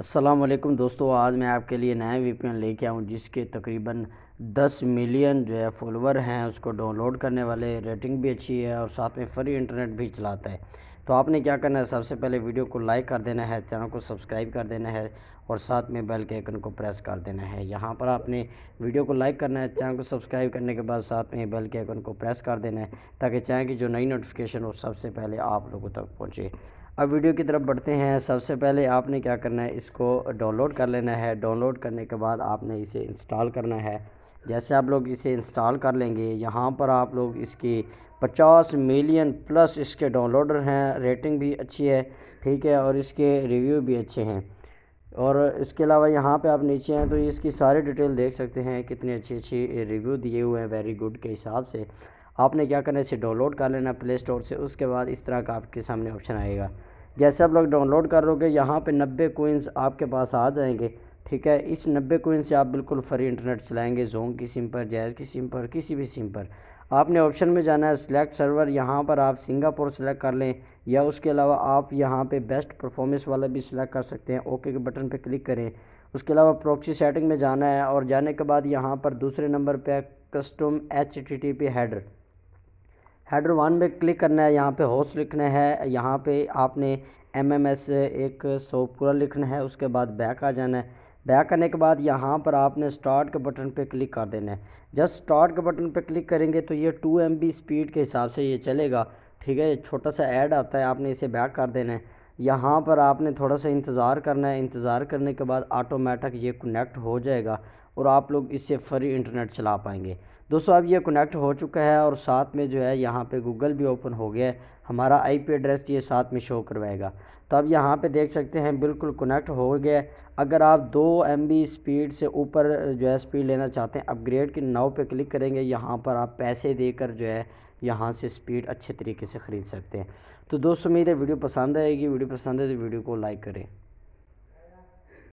असलम दोस्तों आज मैं आपके लिए नया वीपीएन लेके आऊँ जिसके तकरीबन 10 मिलियन जो है फॉलोवर हैं उसको डाउनलोड करने वाले रेटिंग भी अच्छी है और साथ में फ्री इंटरनेट भी चलाता है तो आपने क्या करना है सबसे पहले वीडियो को लाइक कर देना है चैनल को सब्सक्राइब कर देना है और साथ में बेल के आइकन को प्रेस कर देना है यहाँ पर आपने वीडियो को लाइक करना है चैनल को सब्सक्राइब करने के बाद साथ में बेल के आइकन को प्रेस कर देना है ताकि चैनल की जो नई नोटिफिकेशन हो सबसे पहले आप लोगों तक पहुँचे अब वीडियो की तरफ बढ़ते हैं सबसे पहले आपने क्या करना है इसको डाउनलोड कर लेना है डाउनलोड करने के बाद आपने इसे इंस्टॉल करना है जैसे आप लोग इसे इंस्टॉल कर लेंगे यहाँ पर आप लोग इसकी 50 मिलियन प्लस इसके डाउनलोडर हैं रेटिंग भी अच्छी है ठीक है और इसके रिव्यू भी अच्छे हैं और इसके अलावा यहाँ पे आप नीचे हैं तो इसकी सारी डिटेल देख सकते हैं कितने अच्छी अच्छी रिव्यू दिए हुए हैं वेरी गुड के हिसाब से आपने क्या करना है इसे डाउनलोड कर लेना प्ले स्टोर से उसके बाद इस तरह का आपके सामने ऑप्शन आएगा जैसे आप लोग डाउनलोड कर लोगे यहाँ पर नब्बे कोइंस आपके पास आ जाएंगे ठीक है इस नब्बे कोइन से आप बिल्कुल फ्री इंटरनेट चलाएंगे जोंग की सिम पर जैज़ की सिम पर किसी भी सिम पर आपने ऑप्शन में जाना है सिलेक्ट सर्वर यहाँ पर आप सिंगापुर सेलेक्ट कर लें या उसके अलावा आप यहाँ पे बेस्ट परफॉर्मेंस वाला भी सिलेक्ट कर सकते हैं ओके के बटन पे क्लिक करें उसके अलावा प्रॉक्सी सेटिंग में जाना है और जाने के बाद यहाँ पर दूसरे नंबर पर custom H T T P header header one में क्लिक करना है यहाँ पे होस्ट लिखना है यहाँ पे आपने एम एम एस एक सौ पूरा लिखना है उसके बाद बैक आ जाना है बैक करने के बाद यहाँ पर आपने स्टार्ट के बटन पे क्लिक कर देना है जस्ट स्टार्ट के बटन पे क्लिक करेंगे तो ये टू एम बी स्पीड के हिसाब से ये चलेगा ठीक है छोटा सा ऐड आता है आपने इसे बैक कर देना है यहाँ पर आपने थोड़ा सा इंतज़ार करना है इंतज़ार करने के बाद ऑटोमेटिक ये कनेक्ट हो जाएगा और आप लोग इससे फ्री इंटरनेट चला पाएंगे दोस्तों अब ये कनेक्ट हो चुका है और साथ में जो है यहाँ पे गूगल भी ओपन हो गया है हमारा आईपी एड्रेस ये साथ में शो करवाएगा तो अब यहाँ पे देख सकते हैं बिल्कुल कनेक्ट हो गया अगर आप दो एम स्पीड से ऊपर जो है स्पीड लेना चाहते हैं अपग्रेड के नाव पे क्लिक करेंगे यहाँ पर आप पैसे देकर जो है यहाँ से स्पीड अच्छे तरीके से ख़रीद सकते हैं तो दोस्तों मेरे वीडियो पसंद आएगी वीडियो पसंद है तो वीडियो को लाइक करें